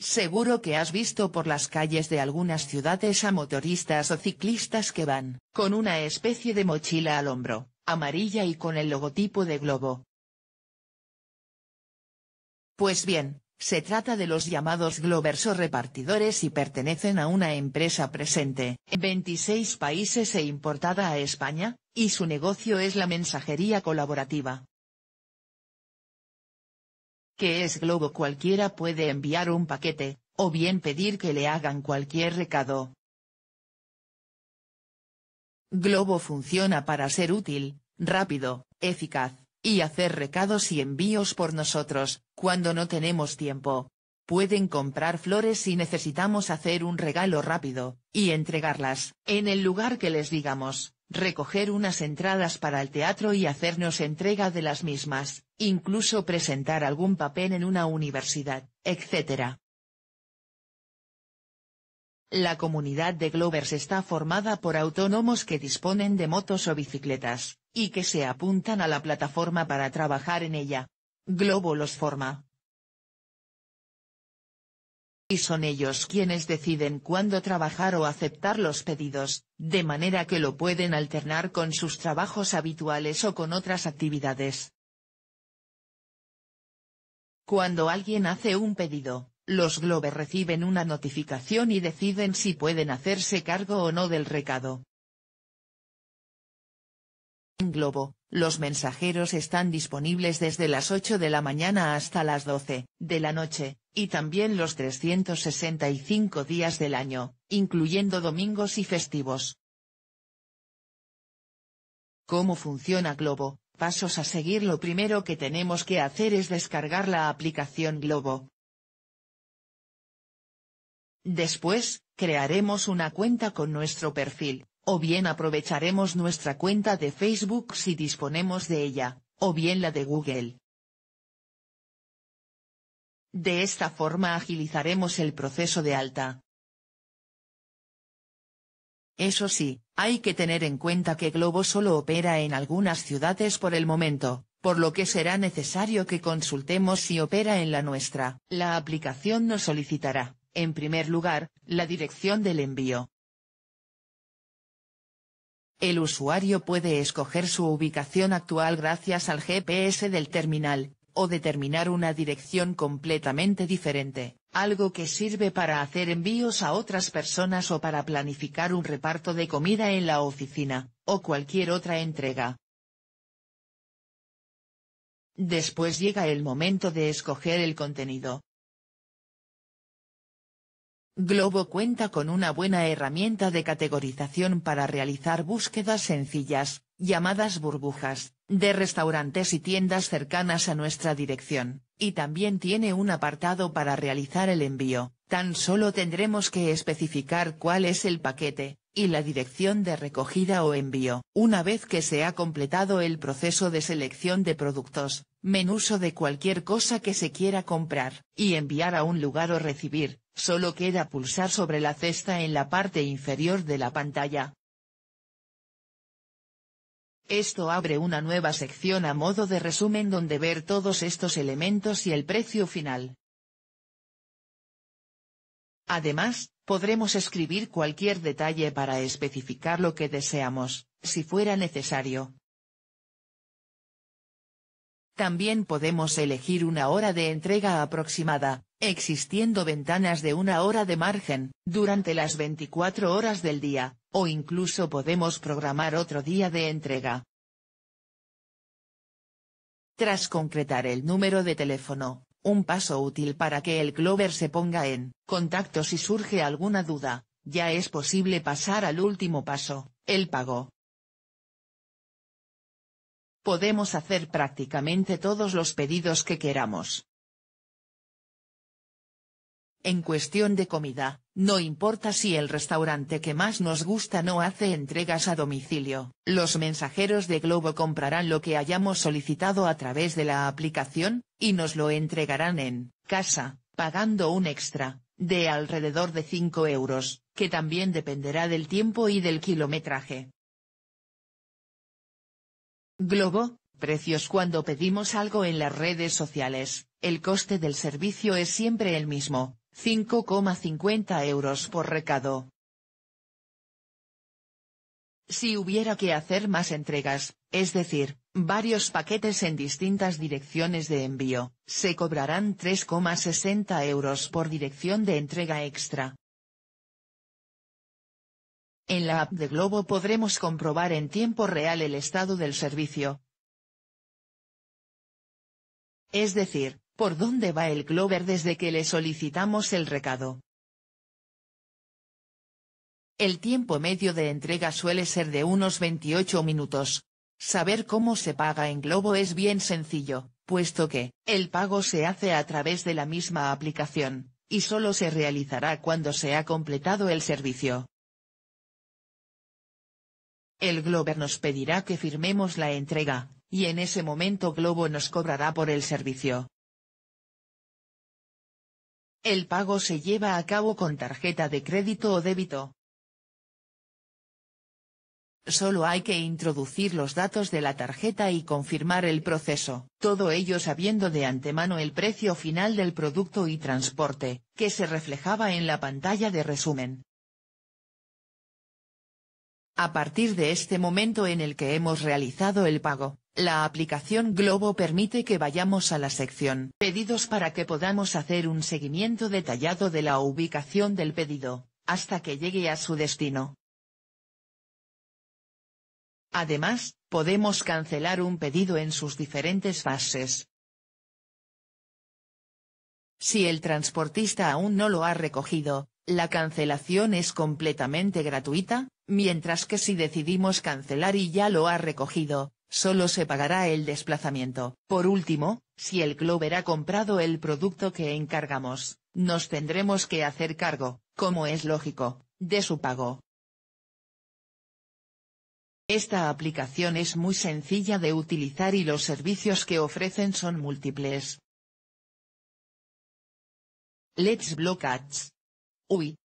Seguro que has visto por las calles de algunas ciudades a motoristas o ciclistas que van, con una especie de mochila al hombro, amarilla y con el logotipo de globo. Pues bien, se trata de los llamados globers o repartidores y pertenecen a una empresa presente en 26 países e importada a España, y su negocio es la mensajería colaborativa que es Globo cualquiera puede enviar un paquete, o bien pedir que le hagan cualquier recado. Globo funciona para ser útil, rápido, eficaz, y hacer recados y envíos por nosotros, cuando no tenemos tiempo. Pueden comprar flores si necesitamos hacer un regalo rápido, y entregarlas, en el lugar que les digamos recoger unas entradas para el teatro y hacernos entrega de las mismas, incluso presentar algún papel en una universidad, etc. La comunidad de Glovers está formada por autónomos que disponen de motos o bicicletas, y que se apuntan a la plataforma para trabajar en ella. Globo los forma, y son ellos quienes deciden cuándo trabajar o aceptar los pedidos, de manera que lo pueden alternar con sus trabajos habituales o con otras actividades. Cuando alguien hace un pedido, los globes reciben una notificación y deciden si pueden hacerse cargo o no del recado globo, los mensajeros están disponibles desde las 8 de la mañana hasta las 12 de la noche, y también los 365 días del año, incluyendo domingos y festivos. ¿Cómo funciona Globo? Pasos a seguir Lo primero que tenemos que hacer es descargar la aplicación Globo. Después, crearemos una cuenta con nuestro perfil, o bien aprovecharemos nuestra cuenta de Facebook si disponemos de ella, o bien la de Google. De esta forma agilizaremos el proceso de alta. Eso sí, hay que tener en cuenta que Globo solo opera en algunas ciudades por el momento, por lo que será necesario que consultemos si opera en la nuestra. La aplicación nos solicitará, en primer lugar, la dirección del envío, el usuario puede escoger su ubicación actual gracias al GPS del terminal, o determinar una dirección completamente diferente, algo que sirve para hacer envíos a otras personas o para planificar un reparto de comida en la oficina, o cualquier otra entrega. Después llega el momento de escoger el contenido, Globo cuenta con una buena herramienta de categorización para realizar búsquedas sencillas, llamadas burbujas, de restaurantes y tiendas cercanas a nuestra dirección, y también tiene un apartado para realizar el envío, tan solo tendremos que especificar cuál es el paquete, y la dirección de recogida o envío. Una vez que se ha completado el proceso de selección de productos, o de cualquier cosa que se quiera comprar y enviar a un lugar o recibir, solo queda pulsar sobre la cesta en la parte inferior de la pantalla. Esto abre una nueva sección a modo de resumen donde ver todos estos elementos y el precio final. Además, podremos escribir cualquier detalle para especificar lo que deseamos, si fuera necesario. También podemos elegir una hora de entrega aproximada, existiendo ventanas de una hora de margen, durante las 24 horas del día, o incluso podemos programar otro día de entrega. Tras concretar el número de teléfono, un paso útil para que el Clover se ponga en contacto si surge alguna duda, ya es posible pasar al último paso, el pago. Podemos hacer prácticamente todos los pedidos que queramos. En cuestión de comida, no importa si el restaurante que más nos gusta no hace entregas a domicilio, los mensajeros de Globo comprarán lo que hayamos solicitado a través de la aplicación, y nos lo entregarán en casa, pagando un extra, de alrededor de 5 euros, que también dependerá del tiempo y del kilometraje. Globo, precios cuando pedimos algo en las redes sociales, el coste del servicio es siempre el mismo, 5,50 euros por recado. Si hubiera que hacer más entregas, es decir, varios paquetes en distintas direcciones de envío, se cobrarán 3,60 euros por dirección de entrega extra. En la app de Globo podremos comprobar en tiempo real el estado del servicio. Es decir, ¿Por dónde va el Glover desde que le solicitamos el recado? El tiempo medio de entrega suele ser de unos 28 minutos. Saber cómo se paga en Globo es bien sencillo, puesto que, el pago se hace a través de la misma aplicación, y solo se realizará cuando se ha completado el servicio. El Glover nos pedirá que firmemos la entrega, y en ese momento Globo nos cobrará por el servicio. El pago se lleva a cabo con tarjeta de crédito o débito. Solo hay que introducir los datos de la tarjeta y confirmar el proceso, todo ello sabiendo de antemano el precio final del producto y transporte, que se reflejaba en la pantalla de resumen. A partir de este momento en el que hemos realizado el pago, la aplicación Globo permite que vayamos a la sección Pedidos para que podamos hacer un seguimiento detallado de la ubicación del pedido, hasta que llegue a su destino. Además, podemos cancelar un pedido en sus diferentes fases. Si el transportista aún no lo ha recogido, la cancelación es completamente gratuita, mientras que si decidimos cancelar y ya lo ha recogido, Solo se pagará el desplazamiento. Por último, si el clover ha comprado el producto que encargamos, nos tendremos que hacer cargo, como es lógico, de su pago. Esta aplicación es muy sencilla de utilizar y los servicios que ofrecen son múltiples. Let's Block Ads. Uy,